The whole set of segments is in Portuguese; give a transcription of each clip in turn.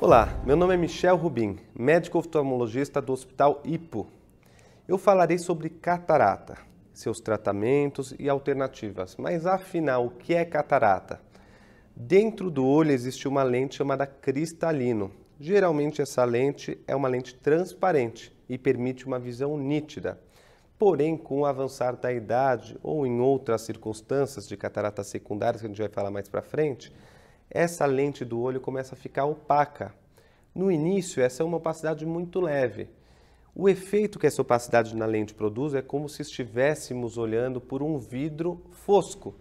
Olá, meu nome é Michel Rubim, médico oftalmologista do Hospital IPO. Eu falarei sobre catarata, seus tratamentos e alternativas. Mas afinal, o que é catarata? Dentro do olho existe uma lente chamada cristalino. Geralmente essa lente é uma lente transparente e permite uma visão nítida. Porém, com o avançar da idade ou em outras circunstâncias de cataratas secundárias, que a gente vai falar mais para frente, essa lente do olho começa a ficar opaca. No início, essa é uma opacidade muito leve. O efeito que essa opacidade na lente produz é como se estivéssemos olhando por um vidro fosco.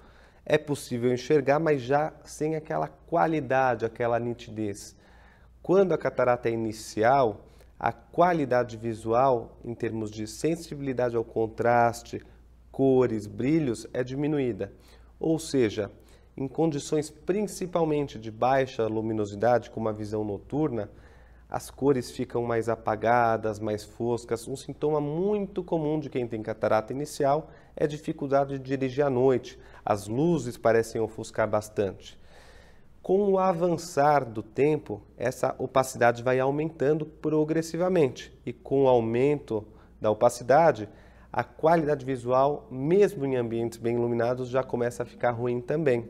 É possível enxergar, mas já sem aquela qualidade, aquela nitidez. Quando a catarata é inicial, a qualidade visual, em termos de sensibilidade ao contraste, cores, brilhos, é diminuída. Ou seja, em condições principalmente de baixa luminosidade, como a visão noturna, as cores ficam mais apagadas, mais foscas. Um sintoma muito comum de quem tem catarata inicial é dificuldade de dirigir à noite. As luzes parecem ofuscar bastante com o avançar do tempo, essa opacidade vai aumentando progressivamente e com o aumento da opacidade, a qualidade visual, mesmo em ambientes bem iluminados, já começa a ficar ruim também.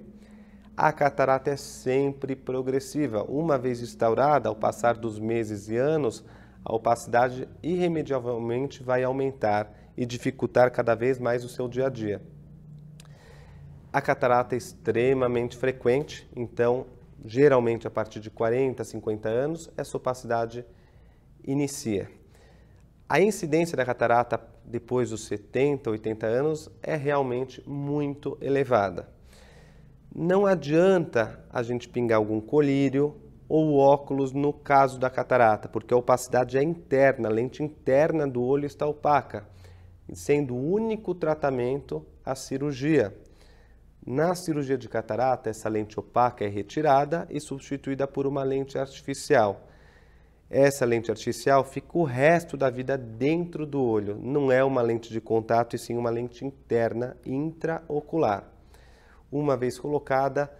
A catarata é sempre progressiva. Uma vez instaurada, ao passar dos meses e anos, a opacidade irremediavelmente vai aumentar e dificultar cada vez mais o seu dia a dia. A catarata é extremamente frequente, então, geralmente a partir de 40, 50 anos, essa opacidade inicia. A incidência da catarata depois dos 70, 80 anos é realmente muito elevada. Não adianta a gente pingar algum colírio ou óculos no caso da catarata, porque a opacidade é interna, a lente interna do olho está opaca, sendo o único tratamento a cirurgia. Na cirurgia de catarata, essa lente opaca é retirada e substituída por uma lente artificial. Essa lente artificial fica o resto da vida dentro do olho, não é uma lente de contato e sim uma lente interna intraocular. Uma vez colocada,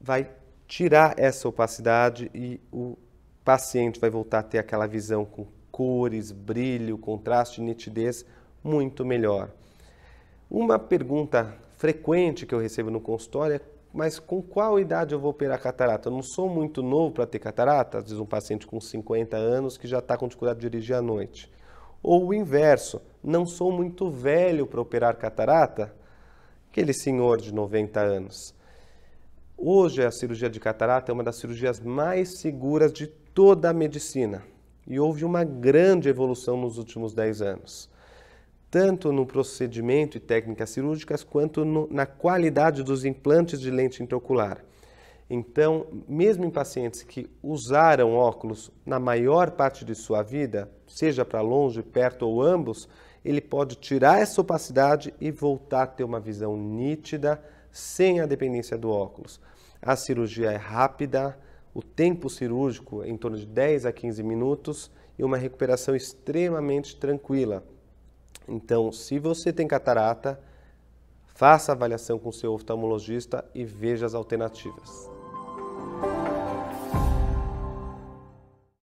vai tirar essa opacidade e o paciente vai voltar a ter aquela visão com cores, brilho, contraste, nitidez muito melhor. Uma pergunta frequente que eu recebo no consultório é mas com qual idade eu vou operar catarata? Eu não sou muito novo para ter catarata, às vezes um paciente com 50 anos que já está com dificuldade de dirigir à noite. Ou o inverso, não sou muito velho para operar catarata? Aquele senhor de 90 anos. Hoje a cirurgia de catarata é uma das cirurgias mais seguras de toda a medicina e houve uma grande evolução nos últimos 10 anos tanto no procedimento e técnicas cirúrgicas quanto no, na qualidade dos implantes de lente intraocular. Então, mesmo em pacientes que usaram óculos na maior parte de sua vida, seja para longe, perto ou ambos, ele pode tirar essa opacidade e voltar a ter uma visão nítida sem a dependência do óculos. A cirurgia é rápida, o tempo cirúrgico é em torno de 10 a 15 minutos e uma recuperação extremamente tranquila. Então, se você tem catarata, faça avaliação com seu oftalmologista e veja as alternativas.